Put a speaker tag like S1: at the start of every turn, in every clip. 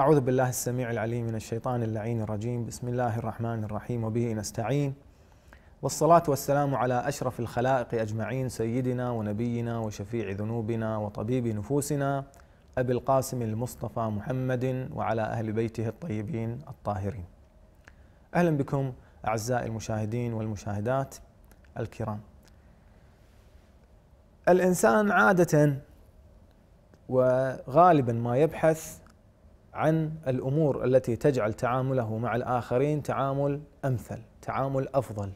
S1: أعوذ بالله السميع العليم من الشيطان اللعين الرجيم بسم الله الرحمن الرحيم وبه نستعين والصلاة والسلام على أشرف الخلائق أجمعين سيدنا ونبينا وشفيع ذنوبنا وطبيب نفوسنا أبي القاسم المصطفى محمد وعلى أهل بيته الطيبين الطاهرين أهلا بكم أعزائي المشاهدين والمشاهدات الكرام الإنسان عادة وغالبا ما يبحث عن الامور التي تجعل تعامله مع الاخرين تعامل امثل، تعامل افضل.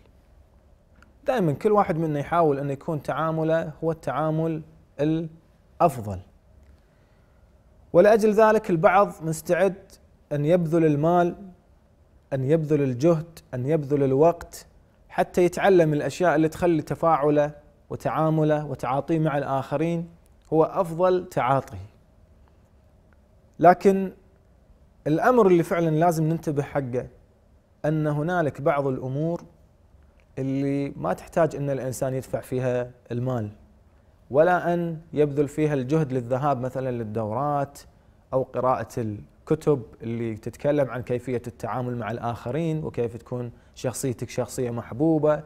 S1: دائما كل واحد منا يحاول ان يكون تعامله هو التعامل الافضل. ولاجل ذلك البعض مستعد ان يبذل المال، ان يبذل الجهد، ان يبذل الوقت حتى يتعلم الاشياء اللي تخلي تفاعله وتعامله وتعاطيه مع الاخرين هو افضل تعاطي. لكن الامر اللي فعلا لازم ننتبه حقه ان هنالك بعض الامور اللي ما تحتاج ان الانسان يدفع فيها المال ولا ان يبذل فيها الجهد للذهاب مثلا للدورات او قراءه الكتب اللي تتكلم عن كيفيه التعامل مع الاخرين وكيف تكون شخصيتك شخصيه محبوبه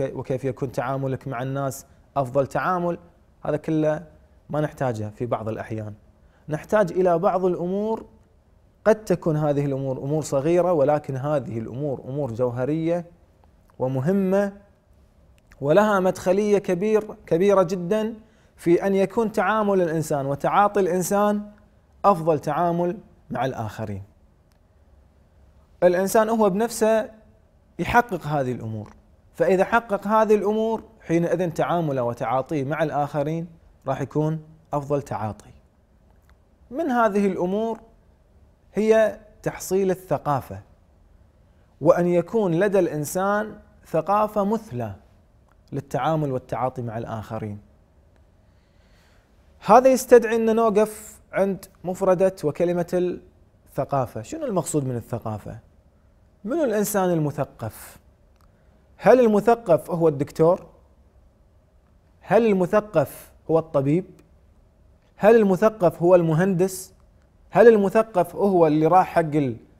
S1: وكيف يكون تعاملك مع الناس افضل تعامل هذا كله ما نحتاجه في بعض الاحيان نحتاج الى بعض الامور قد تكون هذه الامور امور صغيره ولكن هذه الامور امور جوهريه ومهمه ولها مدخليه كبير كبيره جدا في ان يكون تعامل الانسان وتعاطي الانسان افضل تعامل مع الاخرين. الانسان هو بنفسه يحقق هذه الامور، فاذا حقق هذه الامور حينئذ تعامله وتعاطيه مع الاخرين راح يكون افضل تعاطي. من هذه الامور هي تحصيل الثقافه وان يكون لدى الانسان ثقافه مثلى للتعامل والتعاطي مع الاخرين. هذا يستدعي ان نوقف عند مفرده وكلمه الثقافه، شنو المقصود من الثقافه؟ من الانسان المثقف؟ هل المثقف هو الدكتور؟ هل المثقف هو الطبيب؟ هل المثقف هو المهندس؟ هل المثقف هو اللي راح حق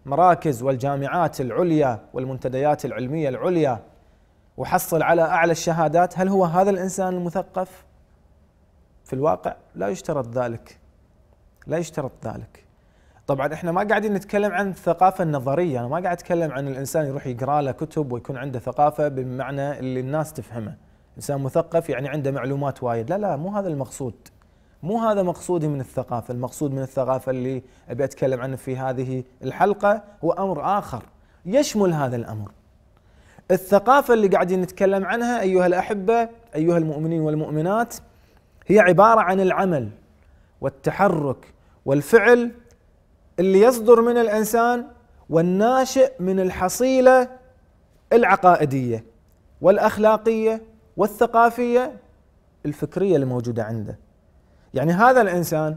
S1: المراكز والجامعات العليا والمنتديات العلمية العليا وحصل على أعلى الشهادات هل هو هذا الإنسان المثقف؟ في الواقع لا يشترط ذلك لا يشترط ذلك طبعا احنا ما قاعدين نتكلم عن الثقافه النظريه انا ما قاعد اتكلم عن الانسان يروح يقرا له كتب ويكون عنده ثقافه بمعنى اللي الناس تفهمه انسان مثقف يعني عنده معلومات وايد لا لا مو هذا المقصود مو هذا مقصودي من الثقافه المقصود من الثقافه اللي ابي اتكلم عنه في هذه الحلقه هو امر اخر يشمل هذا الامر الثقافه اللي قاعدين نتكلم عنها ايها الاحبه ايها المؤمنين والمؤمنات هي عباره عن العمل والتحرك والفعل اللي يصدر من الانسان والناشئ من الحصيله العقائديه والاخلاقيه والثقافيه الفكريه الموجوده عنده يعني هذا الانسان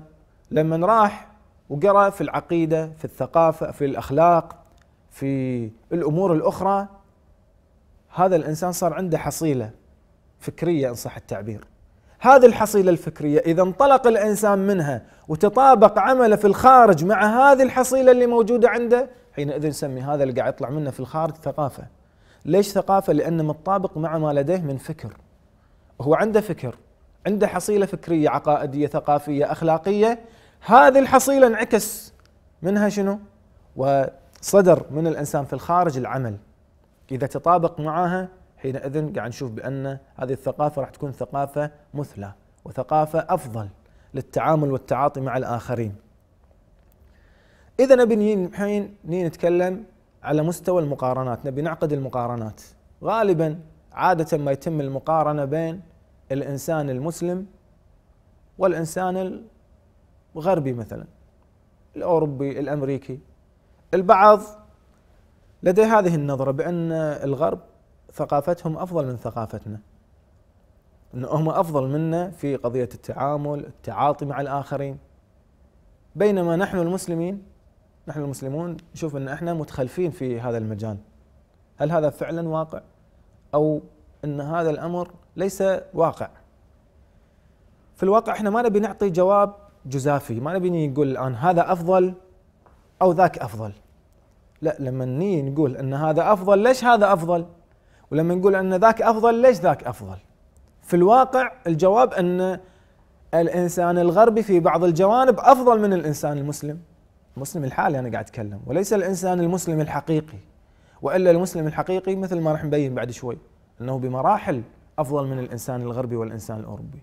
S1: لما راح وقرا في العقيده في الثقافه في الاخلاق في الامور الاخرى هذا الانسان صار عنده حصيله فكريه ان صح التعبير هذه الحصيله الفكريه اذا انطلق الانسان منها وتطابق عمله في الخارج مع هذه الحصيله اللي موجوده عنده حينئذ نسمي هذا اللي قاعد يطلع منه في الخارج ثقافه ليش ثقافه لانه متطابق مع ما لديه من فكر هو عنده فكر عنده حصيله فكريه عقائديه ثقافيه اخلاقيه هذه الحصيله انعكس منها شنو؟ وصدر من الانسان في الخارج العمل اذا تطابق معها حينئذ قاعد نشوف بان هذه الثقافه راح تكون ثقافه مثلى وثقافه افضل للتعامل والتعاطي مع الاخرين. اذا نبي الحين نتكلم على مستوى المقارنات، نبي نعقد المقارنات. غالبا عاده ما يتم المقارنه بين الانسان المسلم والانسان الغربي مثلا الاوروبي الامريكي البعض لديه هذه النظره بان الغرب ثقافتهم افضل من ثقافتنا ان هم افضل منا في قضيه التعامل التعاطي مع الاخرين بينما نحن المسلمين نحن المسلمون نشوف ان احنا متخلفين في هذا المجال هل هذا فعلا واقع او ان هذا الامر ليس واقع في الواقع احنا ما نبي نعطي جواب جزافي ما نبي نقول الان هذا افضل او ذاك افضل لا لما نيجي نقول ان هذا افضل ليش هذا افضل ولما نقول ان ذاك افضل ليش ذاك افضل في الواقع الجواب ان الانسان الغربي في بعض الجوانب افضل من الانسان المسلم المسلم الحالي انا قاعد اتكلم وليس الانسان المسلم الحقيقي والا المسلم الحقيقي مثل ما راح نبين بعد شوي انه بمراحل افضل من الانسان الغربي والانسان الاوروبي.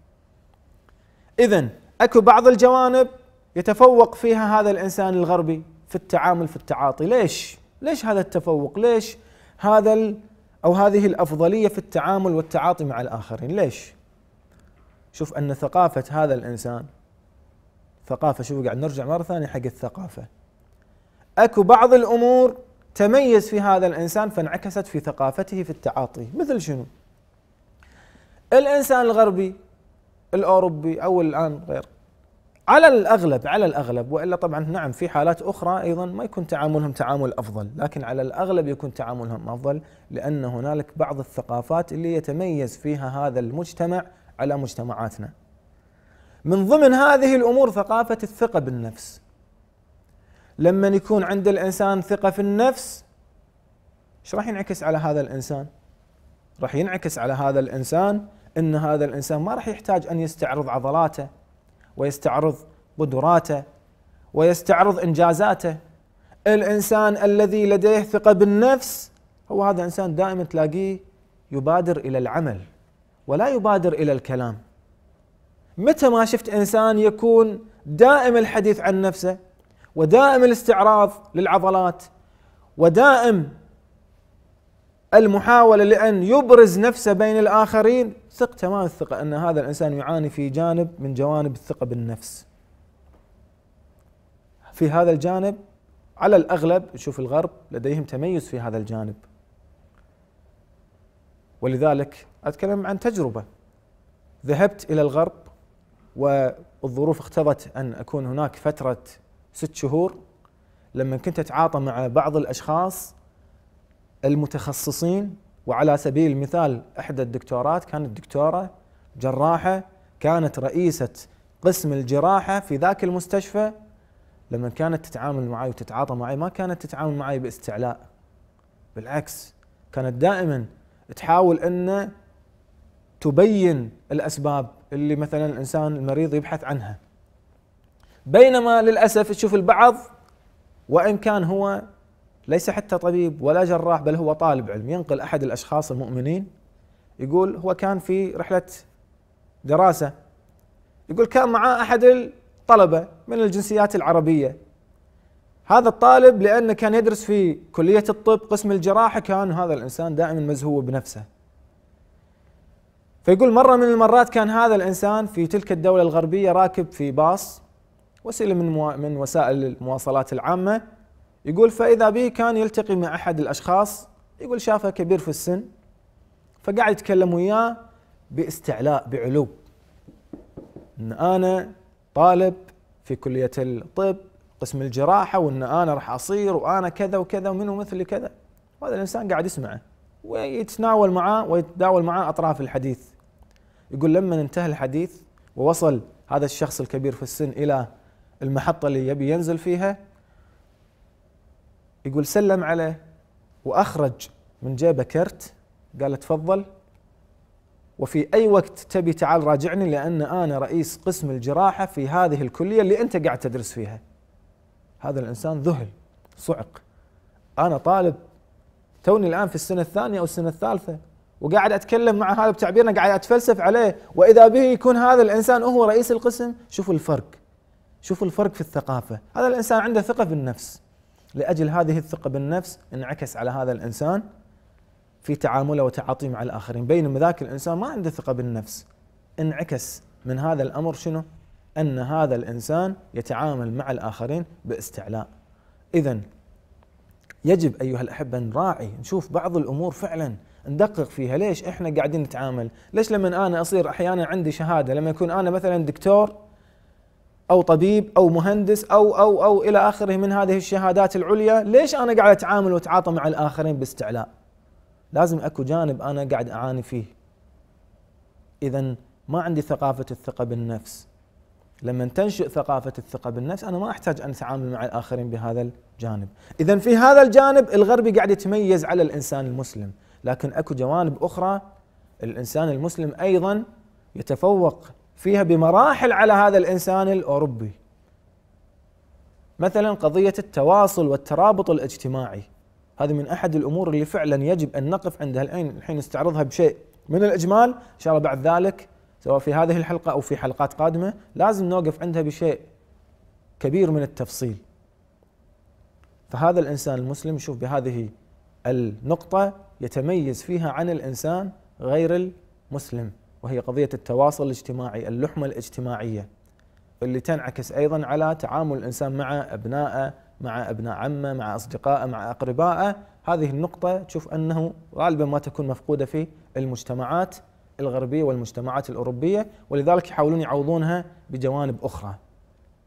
S1: اذا اكو بعض الجوانب يتفوق فيها هذا الانسان الغربي في التعامل في التعاطي، ليش؟ ليش هذا التفوق؟ ليش هذا او هذه الافضليه في التعامل والتعاطي مع الاخرين؟ ليش؟ شوف ان ثقافه هذا الانسان ثقافه شوف قاعد نرجع مره ثانيه حق الثقافه. اكو بعض الامور تميز في هذا الانسان فانعكست في ثقافته في التعاطي، مثل شنو؟ الانسان الغربي الاوروبي او الان غير على الاغلب على الاغلب والا طبعا نعم في حالات اخرى ايضا ما يكون تعاملهم تعامل افضل، لكن على الاغلب يكون تعاملهم افضل لان هنالك بعض الثقافات اللي يتميز فيها هذا المجتمع على مجتمعاتنا. من ضمن هذه الامور ثقافه الثقه بالنفس. لما يكون عند الانسان ثقه في النفس ايش راح ينعكس على هذا الانسان؟ راح ينعكس على هذا الانسان ان هذا الانسان ما راح يحتاج ان يستعرض عضلاته ويستعرض قدراته ويستعرض انجازاته الانسان الذي لديه ثقه بالنفس هو هذا انسان دائما تلاقيه يبادر الى العمل ولا يبادر الى الكلام متى ما شفت انسان يكون دائم الحديث عن نفسه ودائم الاستعراض للعضلات ودائم المحاولة لأن يبرز نفسه بين الآخرين ثق تمام الثقة أن هذا الإنسان يعاني في جانب من جوانب الثقة بالنفس في هذا الجانب على الأغلب نشوف الغرب لديهم تميز في هذا الجانب ولذلك أتكلم عن تجربة ذهبت إلى الغرب والظروف اقتضت أن أكون هناك فترة ست شهور لما كنت أتعاطى مع بعض الأشخاص المتخصصين وعلى سبيل المثال احدى الدكتورات كانت دكتوره جراحه كانت رئيسه قسم الجراحه في ذاك المستشفى لما كانت تتعامل معي وتتعاطى معي ما كانت تتعامل معي باستعلاء بالعكس كانت دائما تحاول ان تبين الاسباب اللي مثلا الانسان المريض يبحث عنها بينما للاسف تشوف البعض وان كان هو ليس حتى طبيب ولا جراح بل هو طالب علم ينقل احد الاشخاص المؤمنين يقول هو كان في رحله دراسه يقول كان معاه احد الطلبه من الجنسيات العربيه هذا الطالب لانه كان يدرس في كليه الطب قسم الجراحه كان هذا الانسان دائما مزهو بنفسه فيقول مره من المرات كان هذا الانسان في تلك الدوله الغربيه راكب في باص وسيله من من وسائل المواصلات العامه يقول فإذا به كان يلتقي مع أحد الأشخاص يقول شافه كبير في السن فقاعد يتكلم وياه باستعلاء بعلو ان انا طالب في كليه الطب قسم الجراحه وان انا راح اصير وانا كذا وكذا ومنو مثلي كذا وهذا الانسان قاعد يسمعه ويتناول معاه ويتداول معاه اطراف الحديث يقول لما انتهى الحديث ووصل هذا الشخص الكبير في السن الى المحطه اللي يبي ينزل فيها يقول سلم عليه وأخرج من جيبه كرت قال تفضل وفي أي وقت تبي تعال راجعني لأن أنا رئيس قسم الجراحة في هذه الكلية اللي أنت قاعد تدرس فيها هذا الإنسان ذهل صعق أنا طالب توني الآن في السنة الثانية أو السنة الثالثة وقاعد أتكلم مع هذا بتعبيرنا قاعد أتفلسف عليه وإذا به يكون هذا الإنسان هو رئيس القسم شوفوا الفرق شوفوا الفرق في الثقافة هذا الإنسان عنده ثقة في النفس لاجل هذه الثقه بالنفس انعكس على هذا الانسان في تعامله وتعاطيه مع الاخرين بينما ذاك الانسان ما عنده ثقه بالنفس انعكس من هذا الامر شنو؟ ان هذا الانسان يتعامل مع الاخرين باستعلاء اذا يجب ايها الاحبه نراعي نشوف بعض الامور فعلا ندقق فيها ليش احنا قاعدين نتعامل ليش لما انا اصير احيانا عندي شهاده لما يكون انا مثلا دكتور او طبيب او مهندس او او او الى اخره من هذه الشهادات العليا، ليش انا قاعد اتعامل واتعاطى مع الاخرين باستعلاء؟ لازم اكو جانب انا قاعد اعاني فيه. اذا ما عندي ثقافه الثقه بالنفس. لما تنشئ ثقافه الثقه بالنفس انا ما احتاج ان اتعامل مع الاخرين بهذا الجانب. اذا في هذا الجانب الغربي قاعد يتميز على الانسان المسلم، لكن اكو جوانب اخرى الانسان المسلم ايضا يتفوق فيها بمراحل على هذا الانسان الاوروبي مثلا قضيه التواصل والترابط الاجتماعي هذه من احد الامور اللي فعلا يجب ان نقف عندها الحين الحين نستعرضها بشيء من الاجمال ان شاء الله بعد ذلك سواء في هذه الحلقه او في حلقات قادمه لازم نوقف عندها بشيء كبير من التفصيل فهذا الانسان المسلم شوف بهذه النقطه يتميز فيها عن الانسان غير المسلم وهي قضية التواصل الاجتماعي اللحمة الاجتماعية اللي تنعكس أيضا على تعامل الإنسان مع أبنائه مع أبناء عمه مع أصدقائه مع أقربائه هذه النقطة تشوف أنه غالبا ما تكون مفقودة في المجتمعات الغربية والمجتمعات الأوروبية ولذلك يحاولون يعوضونها بجوانب أخرى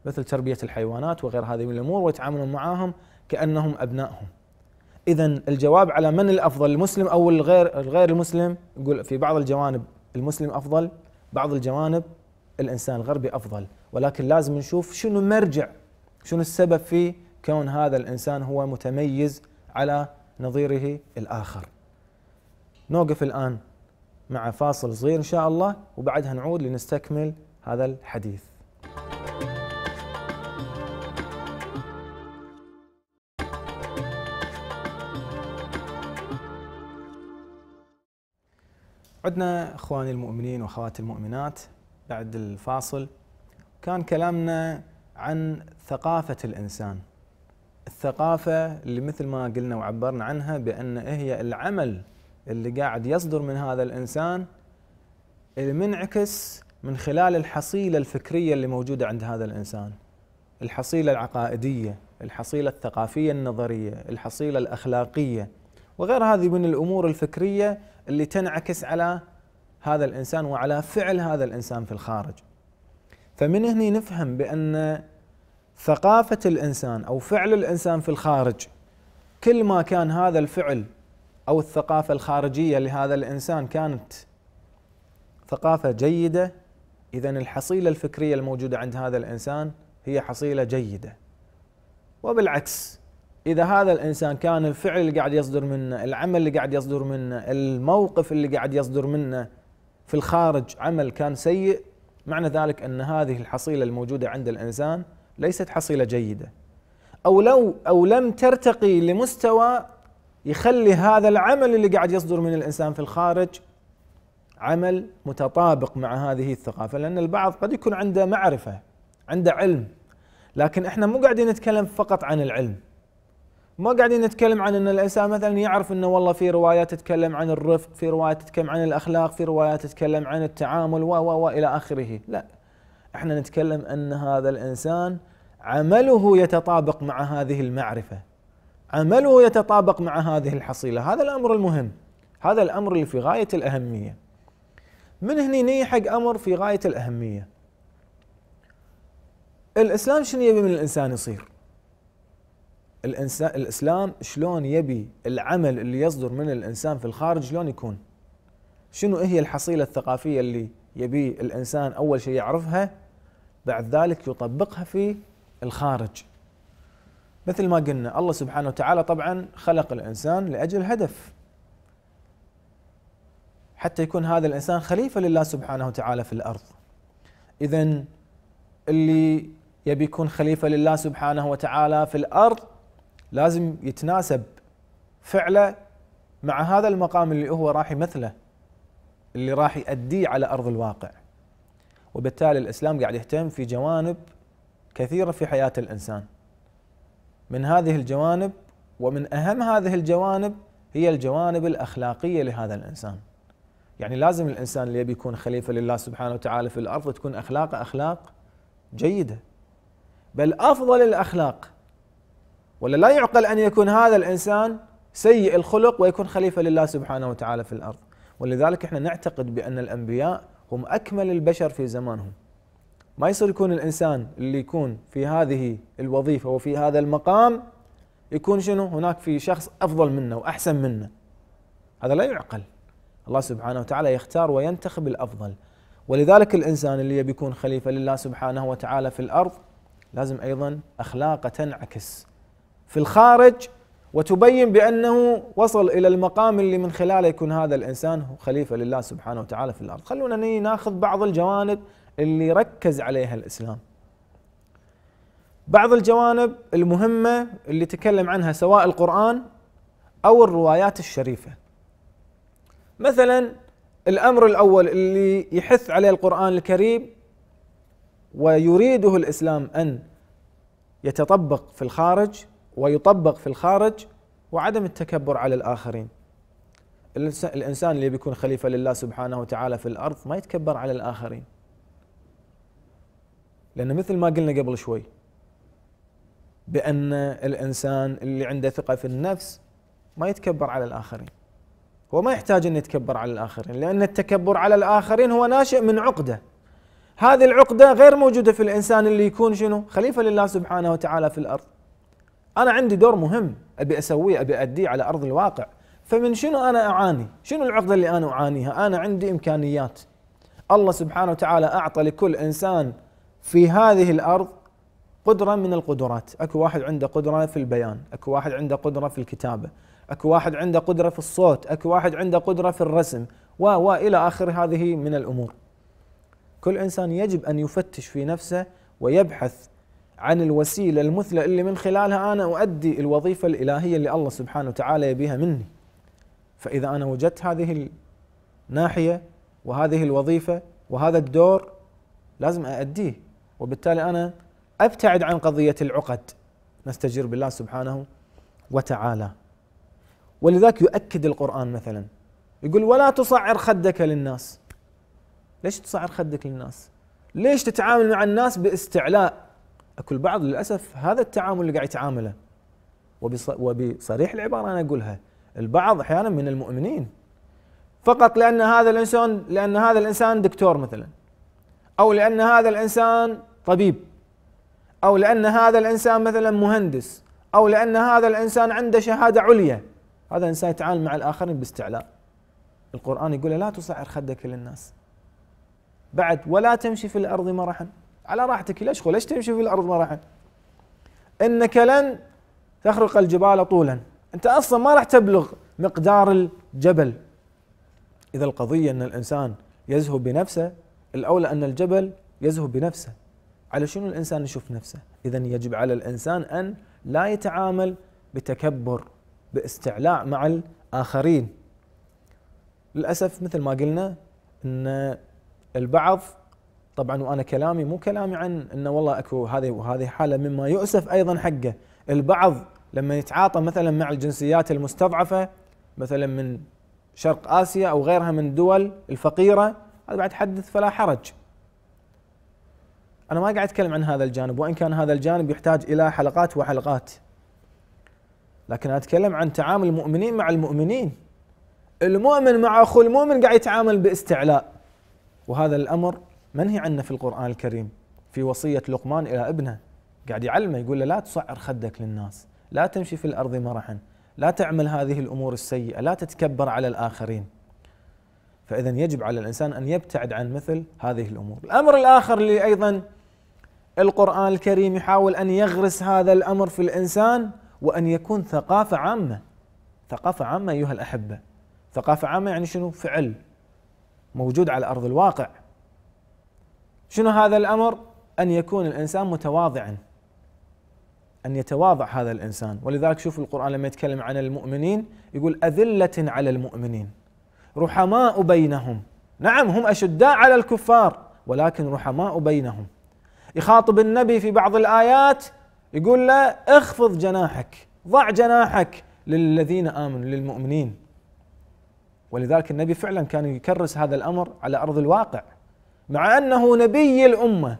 S1: مثل تربية الحيوانات وغير هذه من الأمور ويتعاملون معاهم كأنهم أبنائهم إذا الجواب على من الأفضل المسلم أو الغير الغير المسلم يقول في بعض الجوانب المسلم افضل بعض الجوانب الانسان الغربي افضل ولكن لازم نشوف شنو مرجع شنو السبب في كون هذا الانسان هو متميز على نظيره الاخر نوقف الان مع فاصل صغير ان شاء الله وبعدها نعود لنستكمل هذا الحديث عدنا اخواني المؤمنين واخواتي المؤمنات بعد الفاصل كان كلامنا عن ثقافة الإنسان الثقافة اللي مثل ما قلنا وعبرنا عنها بأن هي العمل اللي قاعد يصدر من هذا الإنسان المنعكس من خلال الحصيلة الفكرية اللي موجودة عند هذا الإنسان الحصيلة العقائدية الحصيلة الثقافية النظرية الحصيلة الأخلاقية وغير هذه من الأمور الفكرية اللي تنعكس على هذا الانسان وعلى فعل هذا الانسان في الخارج. فمن هنا نفهم بان ثقافه الانسان او فعل الانسان في الخارج كل ما كان هذا الفعل او الثقافه الخارجيه لهذا الانسان كانت ثقافه جيده اذا الحصيله الفكريه الموجوده عند هذا الانسان هي حصيله جيده. وبالعكس اذا هذا الانسان كان الفعل اللي قاعد يصدر منه، العمل اللي قاعد يصدر منه، الموقف اللي قاعد يصدر منه في الخارج عمل كان سيء معنى ذلك ان هذه الحصيله الموجوده عند الانسان ليست حصيله جيده. او لو او لم ترتقي لمستوى يخلي هذا العمل اللي قاعد يصدر من الانسان في الخارج عمل متطابق مع هذه الثقافه لان البعض قد يكون عنده معرفه عنده علم لكن احنا مو قاعدين نتكلم فقط عن العلم ما قاعدين نتكلم عن ان الانسان مثلا يعرف انه والله في روايات تتكلم عن الرفق، في روايات تتكلم عن الاخلاق، في روايات تتكلم عن التعامل و و الى اخره، لا. احنا نتكلم ان هذا الانسان عمله يتطابق مع هذه المعرفه. عمله يتطابق مع هذه الحصيله، هذا الامر المهم. هذا الامر اللي في غايه الاهميه. من هنا ني حق امر في غايه الاهميه. الاسلام شنو يبي من الانسان يصير؟ الانسان الاسلام شلون يبي العمل اللي يصدر من الانسان في الخارج شلون يكون؟ شنو هي الحصيله الثقافيه اللي يبي الانسان اول شيء يعرفها بعد ذلك يطبقها في الخارج. مثل ما قلنا الله سبحانه وتعالى طبعا خلق الانسان لاجل هدف. حتى يكون هذا الانسان خليفه لله سبحانه وتعالى في الارض. اذا اللي يبي يكون خليفه لله سبحانه وتعالى في الارض لازم يتناسب فعله مع هذا المقام اللي هو راح يمثله اللي راح يأديه على أرض الواقع وبالتالي الإسلام قاعد يهتم في جوانب كثيرة في حياة الإنسان من هذه الجوانب ومن أهم هذه الجوانب هي الجوانب الأخلاقية لهذا الإنسان يعني لازم الإنسان اللي يبي يكون خليفة لله سبحانه وتعالى في الأرض تكون أخلاقه أخلاق جيدة بل أفضل الأخلاق ولا لا يعقل أن يكون هذا الإنسان سيء الخلق ويكون خليفة لله سبحانه وتعالى في الأرض ولذلك احنا نعتقد بأن الأنبياء هم أكمل البشر في زمانهم ما يصير يكون الإنسان اللي يكون في هذه الوظيفة وفي هذا المقام يكون شنو هناك في شخص أفضل منه وأحسن منه هذا لا يعقل الله سبحانه وتعالى يختار وينتخب الأفضل ولذلك الإنسان اللي يبي يكون خليفة لله سبحانه وتعالى في الأرض لازم أيضا أخلاقه تنعكس في الخارج وتبين بأنه وصل إلى المقام اللي من خلاله يكون هذا الإنسان خليفة لله سبحانه وتعالى في الأرض خلونا ناخذ بعض الجوانب اللي ركز عليها الإسلام بعض الجوانب المهمة اللي تكلم عنها سواء القرآن أو الروايات الشريفة مثلا الأمر الأول اللي يحث عليه القرآن الكريم ويريده الإسلام أن يتطبق في الخارج ويطبق في الخارج وعدم التكبر على الآخرين الإنسان اللي بيكون خليفة لله سبحانه وتعالى في الأرض ما يتكبر على الآخرين لأن مثل ما قلنا قبل شوي بأن الإنسان اللي عنده ثقة في النفس ما يتكبر على الآخرين هو ما يحتاج أن يتكبر على الآخرين لأن التكبر على الآخرين هو ناشئ من عقدة هذه العقدة غير موجودة في الإنسان اللي يكون شنو خليفة لله سبحانه وتعالى في الأرض انا عندي دور مهم ابي اسويه ابي اديه على ارض الواقع فمن شنو انا اعاني؟ شنو العقده اللي انا اعانيها؟ انا عندي امكانيات. الله سبحانه وتعالى اعطى لكل انسان في هذه الارض قدره من القدرات، اكو واحد عنده قدره في البيان، اكو واحد عنده قدره في الكتابه، اكو واحد عنده قدره في الصوت، اكو واحد عنده قدره في الرسم، و والى اخر هذه من الامور. كل انسان يجب ان يفتش في نفسه ويبحث عن الوسيلة المثلى اللي من خلالها أنا أؤدي الوظيفة الإلهية اللي الله سبحانه وتعالى يبيها مني فإذا أنا وجدت هذه الناحية وهذه الوظيفة وهذا الدور لازم أأديه وبالتالي أنا أبتعد عن قضية العقد نستجير بالله سبحانه وتعالى ولذلك يؤكد القرآن مثلا يقول ولا تصعر خدك للناس ليش تصعر خدك للناس ليش تتعامل مع الناس باستعلاء اكو البعض للاسف هذا التعامل اللي قاعد يتعامله وبصريح العباره انا اقولها البعض احيانا من المؤمنين فقط لان هذا الانسان لان هذا الانسان دكتور مثلا او لان هذا الانسان طبيب او لان هذا الانسان مثلا مهندس او لان هذا الانسان عنده شهاده عليا هذا الانسان يتعامل مع الاخرين باستعلاء القران يقول لا تصعر خدك للناس بعد ولا تمشي في الارض مرحا على راحتك ليش ليش تمشي في الارض راح انك لن تخرق الجبال طولا انت اصلا ما راح تبلغ مقدار الجبل اذا القضيه ان الانسان يزهو بنفسه الاولى ان الجبل يزهو بنفسه على شنو الانسان يشوف نفسه اذا يجب على الانسان ان لا يتعامل بتكبر باستعلاء مع الاخرين للاسف مثل ما قلنا ان البعض طبعا وانا كلامي مو كلامي عن انه والله اكو هذه وهذه حاله مما يؤسف ايضا حقه البعض لما يتعاطى مثلا مع الجنسيات المستضعفه مثلا من شرق اسيا او غيرها من الدول الفقيره هذا بعد حدث فلا حرج انا ما قاعد اتكلم عن هذا الجانب وان كان هذا الجانب يحتاج الى حلقات وحلقات لكن اتكلم عن تعامل المؤمنين مع المؤمنين المؤمن مع اخوه المؤمن قاعد يتعامل باستعلاء وهذا الامر منهي عنا في القرآن الكريم في وصية لقمان إلى ابنه قاعد يعلمه يقول له لا تصعر خدك للناس لا تمشي في الأرض مرحا لا تعمل هذه الأمور السيئة لا تتكبر على الآخرين فإذا يجب على الإنسان أن يبتعد عن مثل هذه الأمور الأمر الآخر اللي أيضا القرآن الكريم يحاول أن يغرس هذا الأمر في الإنسان وأن يكون ثقافة عامة ثقافة عامة أيها الأحبة ثقافة عامة يعني شنو فعل موجود على أرض الواقع شنو هذا الامر؟ ان يكون الانسان متواضعا ان يتواضع هذا الانسان ولذلك شوف القران لما يتكلم عن المؤمنين يقول اذله على المؤمنين رحماء بينهم نعم هم اشداء على الكفار ولكن رحماء بينهم يخاطب النبي في بعض الايات يقول له اخفض جناحك ضع جناحك للذين امنوا للمؤمنين ولذلك النبي فعلا كان يكرس هذا الامر على ارض الواقع مع أنه نبي الأمة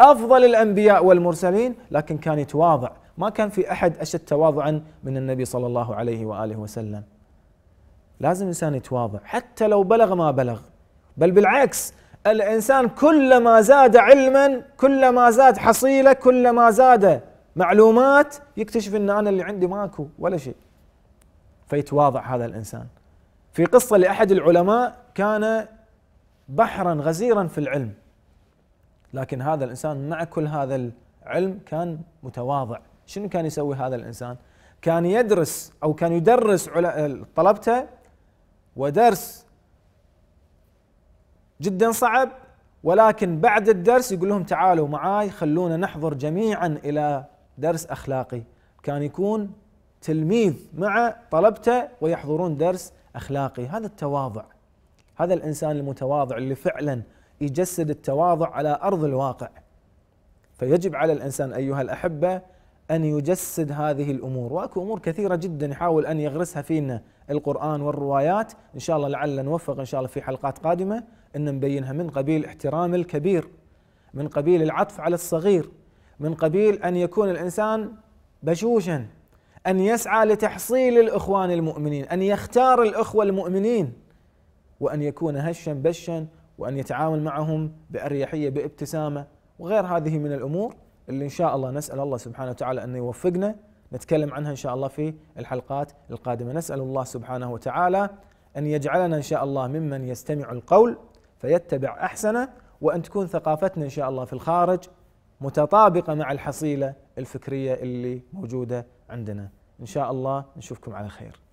S1: أفضل الأنبياء والمرسلين لكن كان يتواضع ما كان في أحد أشد تواضعا من النبي صلى الله عليه وآله وسلم لازم الإنسان يتواضع حتى لو بلغ ما بلغ بل بالعكس الإنسان كلما زاد علما كلما زاد حصيلة كلما زاد معلومات يكتشف أن أنا اللي عندي ماكو ولا شيء فيتواضع هذا الإنسان في قصة لأحد العلماء كان بحرا غزيرا في العلم لكن هذا الانسان مع كل هذا العلم كان متواضع شنو كان يسوي هذا الانسان كان يدرس او كان يدرس طلبته ودرس جدا صعب ولكن بعد الدرس يقول لهم تعالوا معاي خلونا نحضر جميعا الى درس اخلاقي كان يكون تلميذ مع طلبته ويحضرون درس اخلاقي هذا التواضع هذا الانسان المتواضع اللي فعلا يجسد التواضع على ارض الواقع فيجب على الانسان ايها الاحبه ان يجسد هذه الامور واكو امور كثيره جدا يحاول ان يغرسها فينا القران والروايات ان شاء الله لعلنا نوفق ان شاء الله في حلقات قادمه ان نبينها من قبيل احترام الكبير من قبيل العطف على الصغير من قبيل ان يكون الانسان بشوشا ان يسعى لتحصيل الاخوان المؤمنين ان يختار الاخوه المؤمنين وأن يكون هشا بشا وأن يتعامل معهم بأريحية بابتسامة وغير هذه من الأمور اللي إن شاء الله نسأل الله سبحانه وتعالى أن يوفقنا نتكلم عنها إن شاء الله في الحلقات القادمة نسأل الله سبحانه وتعالى أن يجعلنا إن شاء الله ممن يستمع القول فيتبع أحسنه وأن تكون ثقافتنا إن شاء الله في الخارج متطابقة مع الحصيلة الفكرية اللي موجودة عندنا إن شاء الله نشوفكم على خير